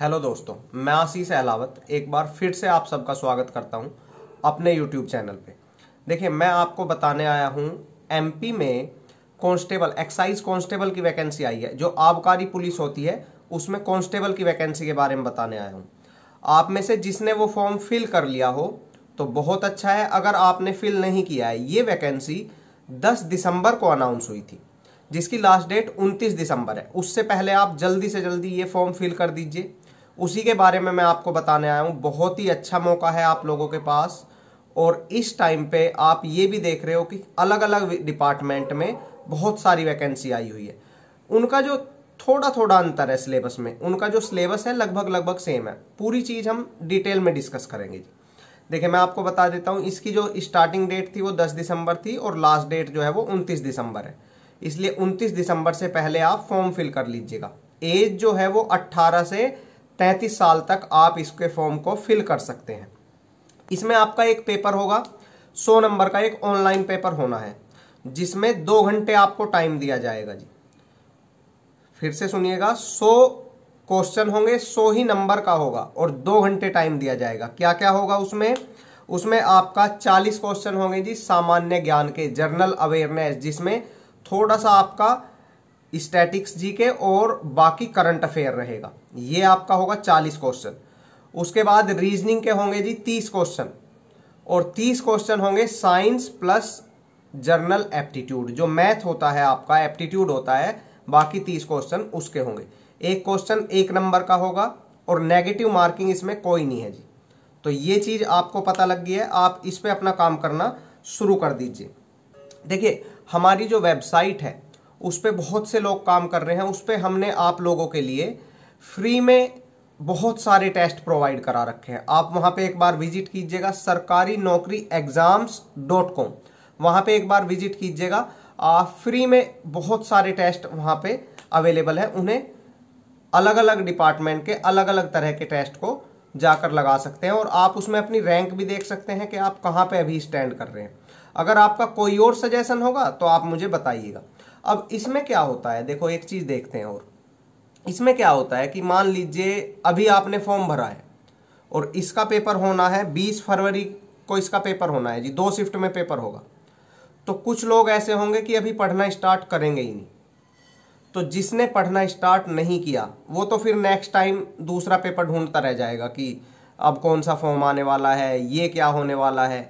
hello दोस्तों मैं आशीष अहलावत एक बार फिर से आप सबका स्वागत करता हूं अपने यूट्यूब चैनल पे देखिए मैं आपको बताने आया हूं एमपी में कांस्टेबल एक्साइज कांस्टेबल की वैकेंसी आई है जो आबकारी पुलिस होती है उसमें कांस्टेबल की वैकेंसी के बारे में बताने आया हूं आप में से जिसने वो फॉर्म फिल कर लिया हो तो बहुत अच्छा है अगर आपने फिल नहीं किया है ये वैकेंसी दस दिसंबर को अनाउंस हुई थी जिसकी लास्ट डेट 29 दिसंबर है उससे पहले आप जल्दी से जल्दी ये फॉर्म फिल कर दीजिए उसी के बारे में मैं आपको बताने आया हूँ बहुत ही अच्छा मौका है आप लोगों के पास और इस टाइम पे आप ये भी देख रहे हो कि अलग अलग डिपार्टमेंट में बहुत सारी वैकेंसी आई हुई है उनका जो थोड़ा थोड़ा अंतर है सिलेबस में उनका जो सिलेबस है लगभग लगभग सेम है पूरी चीज़ हम डिटेल में डिस्कस करेंगे जी देखिए मैं आपको बता देता हूँ इसकी जो स्टार्टिंग डेट थी वो 10 दिसंबर थी और लास्ट डेट जो है वो 29 दिसंबर है इसलिए 29 दिसंबर से पहले आप फॉर्म फिल कर लीजिएगा एज जो है वो 18 से तैंतीस साल तक आप इसके फॉर्म को फिल कर सकते हैं इसमें आपका एक पेपर होगा सौ नंबर का एक ऑनलाइन पेपर होना है जिसमें दो घंटे आपको टाइम दिया जाएगा जी फिर से सुनिएगा सौ क्वेश्चन होंगे सौ ही नंबर का होगा और दो घंटे टाइम दिया जाएगा क्या क्या होगा उसमें उसमें आपका चालीस क्वेश्चन होंगे जी सामान्य ज्ञान के जर्नल अवेयरनेस जिसमें थोड़ा सा आपका स्टैटिक्स जी के और बाकी करंट अफेयर रहेगा ये आपका होगा चालीस क्वेश्चन उसके बाद रीजनिंग के होंगे जी तीस क्वेश्चन और तीस क्वेश्चन होंगे साइंस प्लस जर्नल एप्टीट्यूड जो मैथ होता है आपका एप्टीट्यूड होता है बाकी तीस क्वेश्चन उसके होंगे एक क्वेश्चन एक नंबर का होगा और नेगेटिव मार्किंग इसमें कोई नहीं है जी तो ये चीज़ आपको पता लग गई है आप इस पर अपना काम करना शुरू कर दीजिए देखिए हमारी जो वेबसाइट है उस पर बहुत से लोग काम कर रहे हैं उस पर हमने आप लोगों के लिए फ्री में बहुत सारे टेस्ट प्रोवाइड करा रखे हैं आप वहाँ पे एक बार विजिट कीजिएगा सरकारी नौकरी एग्जाम्स डॉट कॉम वहाँ पर एक बार विजिट कीजिएगा फ्री में बहुत सारे टेस्ट वहाँ पे अवेलेबल है उन्हें अलग अलग डिपार्टमेंट के अलग अलग तरह के टेस्ट को जाकर लगा सकते हैं और आप उसमें अपनी रैंक भी देख सकते हैं कि आप कहाँ पे अभी स्टैंड कर रहे हैं अगर आपका कोई और सजेशन होगा तो आप मुझे बताइएगा अब इसमें क्या होता है देखो एक चीज़ देखते हैं और इसमें क्या होता है कि मान लीजिए अभी आपने फॉर्म भरा है और इसका पेपर होना है बीस फरवरी को इसका पेपर होना है जी दो शिफ्ट में पेपर होगा तो कुछ लोग ऐसे होंगे कि अभी पढ़ना स्टार्ट करेंगे ही नहीं तो जिसने पढ़ना स्टार्ट नहीं किया वो तो फिर नेक्स्ट टाइम दूसरा पेपर ढूंढता रह जाएगा कि अब कौन सा फॉर्म आने वाला है ये क्या होने वाला है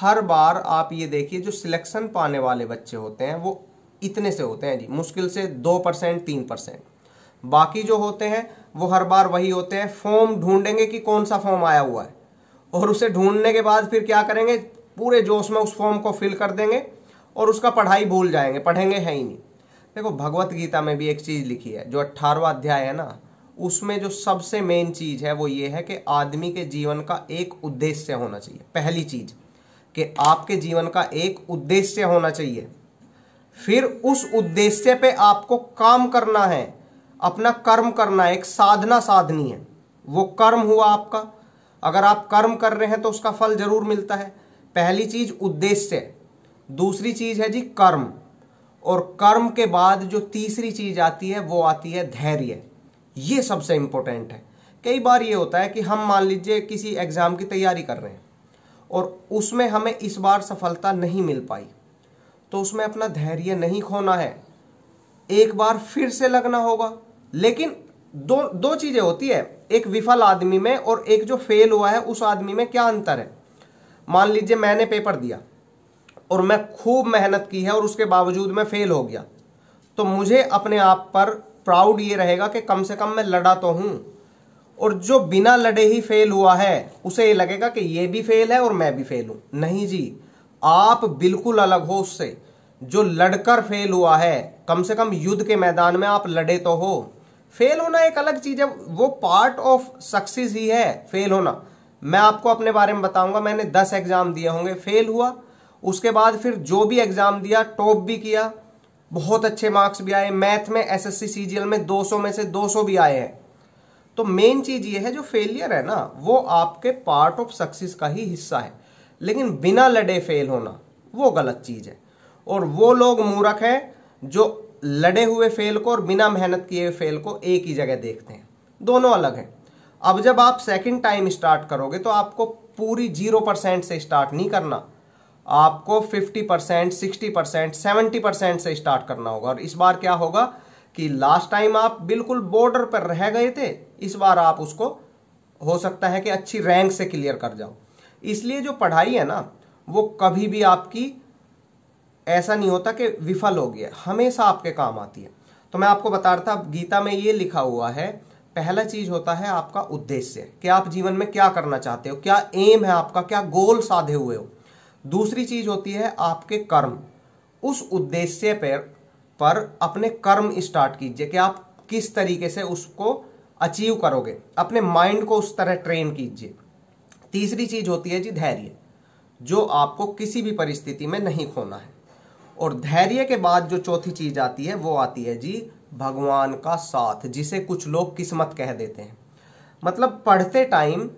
हर बार आप ये देखिए जो सिलेक्शन पाने वाले बच्चे होते हैं वो इतने से होते हैं जी मुश्किल से दो परसेंट तीन परसेंट बाकी जो होते हैं वो हर बार वही होते हैं फॉर्म ढूंढेंगे कि कौन सा फॉर्म आया हुआ है और उसे ढूंढने के बाद फिर क्या करेंगे पूरे जोश में उस फॉर्म को फिल कर देंगे और उसका पढ़ाई भूल जाएंगे पढ़ेंगे है ही नहीं देखो भगवत गीता में भी एक चीज़ लिखी है जो अट्ठारवा अध्याय है ना उसमें जो सबसे मेन चीज़ है वो ये है कि आदमी के जीवन का एक उद्देश्य होना चाहिए पहली चीज़ कि आपके जीवन का एक उद्देश्य होना चाहिए फिर उस उद्देश्य पे आपको काम करना है अपना कर्म करना है एक साधना साधनी है वो कर्म हुआ आपका अगर आप कर्म कर रहे हैं तो उसका फल जरूर मिलता है पहली चीज उद्देश्य दूसरी चीज है जी कर्म और कर्म के बाद जो तीसरी चीज आती है वो आती है धैर्य ये सबसे इंपॉर्टेंट है कई बार ये होता है कि हम मान लीजिए किसी एग्ज़ाम की तैयारी कर रहे हैं और उसमें हमें इस बार सफलता नहीं मिल पाई तो उसमें अपना धैर्य नहीं खोना है एक बार फिर से लगना होगा लेकिन दो दो चीज़ें होती है एक विफल आदमी में और एक जो फेल हुआ है उस आदमी में क्या अंतर है मान लीजिए मैंने पेपर दिया और मैं खूब मेहनत की है और उसके बावजूद मैं फेल हो गया तो मुझे अपने आप पर प्राउड ये रहेगा कि कम से कम मैं लड़ा तो हूं और जो बिना लड़े ही फेल हुआ है उसे ये लगेगा कि ये भी फेल है और मैं भी फेल हूं नहीं जी आप बिल्कुल अलग हो उससे जो लड़कर फेल हुआ है कम से कम युद्ध के मैदान में आप लड़े तो हो फेल होना एक अलग चीज है वो पार्ट ऑफ सक्सेस ही है फेल होना मैं आपको अपने बारे में बताऊंगा मैंने दस एग्जाम दिए होंगे फेल हुआ उसके बाद फिर जो भी एग्जाम दिया टॉप भी किया बहुत अच्छे मार्क्स भी आए मैथ में एसएससी सीजीएल में 200 में से 200 भी आए हैं तो मेन चीज ये है जो फेलियर है ना वो आपके पार्ट ऑफ सक्सेस का ही हिस्सा है लेकिन बिना लड़े फेल होना वो गलत चीज़ है और वो लोग मूर्ख हैं जो लड़े हुए फेल को और बिना मेहनत किए हुए फेल को एक ही जगह देखते हैं दोनों अलग हैं अब जब आप सेकंड टाइम स्टार्ट करोगे तो आपको पूरी जीरो परसेंट से स्टार्ट नहीं करना आपको fifty percent sixty percent seventy percent से स्टार्ट करना होगा और इस बार क्या होगा कि लास्ट टाइम आप बिल्कुल बॉर्डर पर रह गए थे इस बार आप उसको हो सकता है कि अच्छी रैंक से क्लियर कर जाओ इसलिए जो पढ़ाई है ना वो कभी भी आपकी ऐसा नहीं होता कि विफल हो गया हमेशा आपके काम आती है तो मैं आपको बता रहा था गीता में ये लिखा हुआ है पहला चीज होता है आपका उद्देश्य कि आप जीवन में क्या करना चाहते हो क्या एम है आपका क्या गोल साधे हुए हो दूसरी चीज होती है आपके कर्म उस उद्देश्य पर पर अपने कर्म स्टार्ट कीजिए कि आप किस तरीके से उसको अचीव करोगे अपने माइंड को उस तरह ट्रेन कीजिए तीसरी चीज होती है जी धैर्य जो आपको किसी भी परिस्थिति में नहीं खोना है और धैर्य के बाद जो चौथी चीज आती है वो आती है जी भगवान का साथ जिसे कुछ लोग किस्मत कह देते हैं मतलब पढ़ते टाइम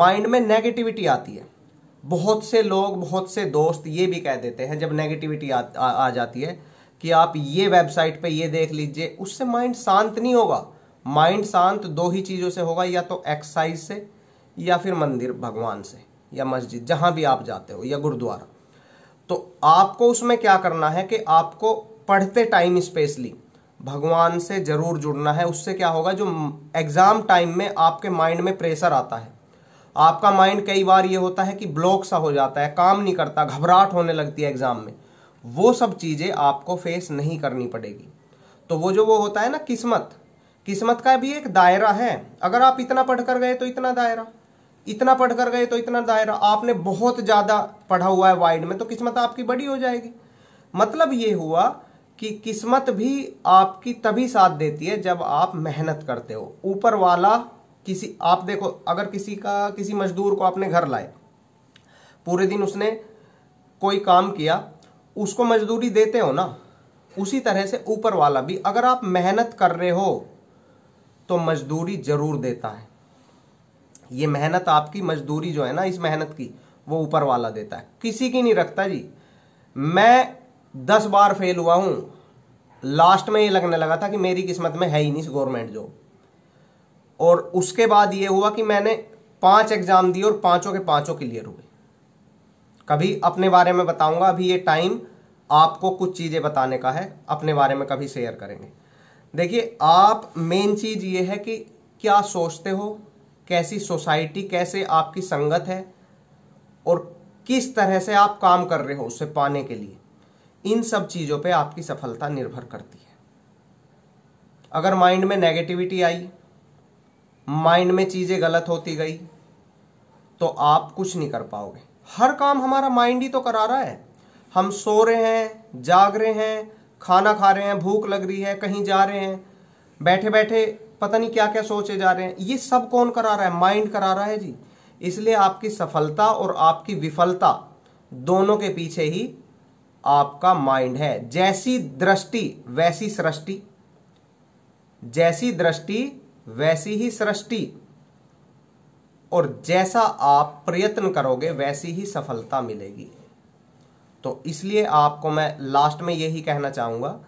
माइंड में नेगेटिविटी आती है बहुत से लोग बहुत से दोस्त ये भी कह देते हैं जब नेगेटिविटी आ, आ, आ जाती है कि आप ये वेबसाइट पे ये देख लीजिए उससे माइंड शांत नहीं होगा माइंड शांत दो ही चीज़ों से होगा या तो एक्सरसाइज से या फिर मंदिर भगवान से या मस्जिद जहां भी आप जाते हो या गुरुद्वारा तो आपको उसमें क्या करना है कि आपको पढ़ते टाइम स्पेशली भगवान से ज़रूर जुड़ना है उससे क्या होगा जो एग्ज़ाम टाइम में आपके माइंड में प्रेशर आता है आपका माइंड कई बार ये होता है कि ब्लॉक सा हो जाता है काम नहीं करता घबराहट होने लगती है एग्ज़ाम में वो सब चीज़ें आपको फेस नहीं करनी पड़ेगी तो वो जो वो होता है ना किस्मत किस्मत का भी एक दायरा है अगर आप इतना पढ़ कर गए तो इतना दायरा इतना पढ़ कर गए तो इतना दायरा आपने बहुत ज़्यादा पढ़ा हुआ है वाइड में तो किस्मत आपकी बड़ी हो जाएगी मतलब ये हुआ कि किस्मत भी आपकी तभी साथ देती है जब आप मेहनत करते हो ऊपर वाला किसी आप देखो अगर किसी का किसी मजदूर को आपने घर लाए पूरे दिन उसने कोई काम किया उसको मजदूरी देते हो ना उसी तरह से ऊपर वाला भी अगर आप मेहनत कर रहे हो तो मजदूरी जरूर देता है ये मेहनत आपकी मजदूरी जो है ना इस मेहनत की वो ऊपर वाला देता है किसी की नहीं रखता जी मैं दस बार फेल हुआ हूं लास्ट में ये लगने लगा था कि मेरी किस्मत में है ही नहीं गवर्नमेंट जॉब और उसके बाद ये हुआ कि मैंने पांच एग्जाम दिए और पांचों के पांचों क्लियर हुए कभी अपने बारे में बताऊंगा अभी ये टाइम आपको कुछ चीज़ें बताने का है अपने बारे में कभी शेयर करेंगे देखिए आप मेन चीज़ ये है कि क्या सोचते हो कैसी सोसाइटी कैसे आपकी संगत है और किस तरह से आप काम कर रहे हो उसे पाने के लिए इन सब चीज़ों पे आपकी सफलता निर्भर करती है अगर माइंड में नेगेटिविटी आई माइंड में चीज़ें गलत होती गई तो आप कुछ नहीं कर पाओगे हर काम हमारा माइंड ही तो करा रहा है हम सो रहे हैं जाग रहे हैं खाना खा रहे हैं भूख लग रही है कहीं जा रहे हैं बैठे बैठे पता नहीं क्या क्या सोचे जा रहे हैं ये सब कौन करा रहा है माइंड करा रहा है जी इसलिए आपकी सफलता और आपकी विफलता दोनों के पीछे ही आपका माइंड है जैसी दृष्टि वैसी सृष्टि जैसी दृष्टि वैसी ही सृष्टि और जैसा आप प्रयत्न करोगे वैसी ही सफलता मिलेगी तो इसलिए आपको मैं लास्ट में यही कहना चाहूंगा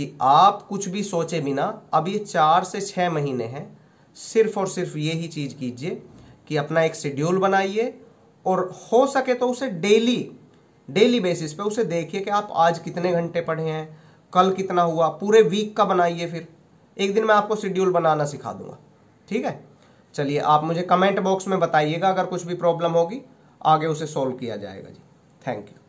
कि आप कुछ भी सोचे बिना अब ये चार से छः महीने हैं सिर्फ और सिर्फ ये ही चीज़ कीजिए कि अपना एक शेड्यूल बनाइए और हो सके तो उसे डेली डेली बेसिस पे उसे देखिए कि आप आज कितने घंटे पढ़े हैं कल कितना हुआ पूरे वीक का बनाइए फिर एक दिन मैं आपको शेड्यूल बनाना सिखा दूंगा ठीक है चलिए आप मुझे कमेंट बॉक्स में बताइएगा अगर कुछ भी प्रॉब्लम होगी आगे उसे सॉल्व किया जाएगा जी थैंक यू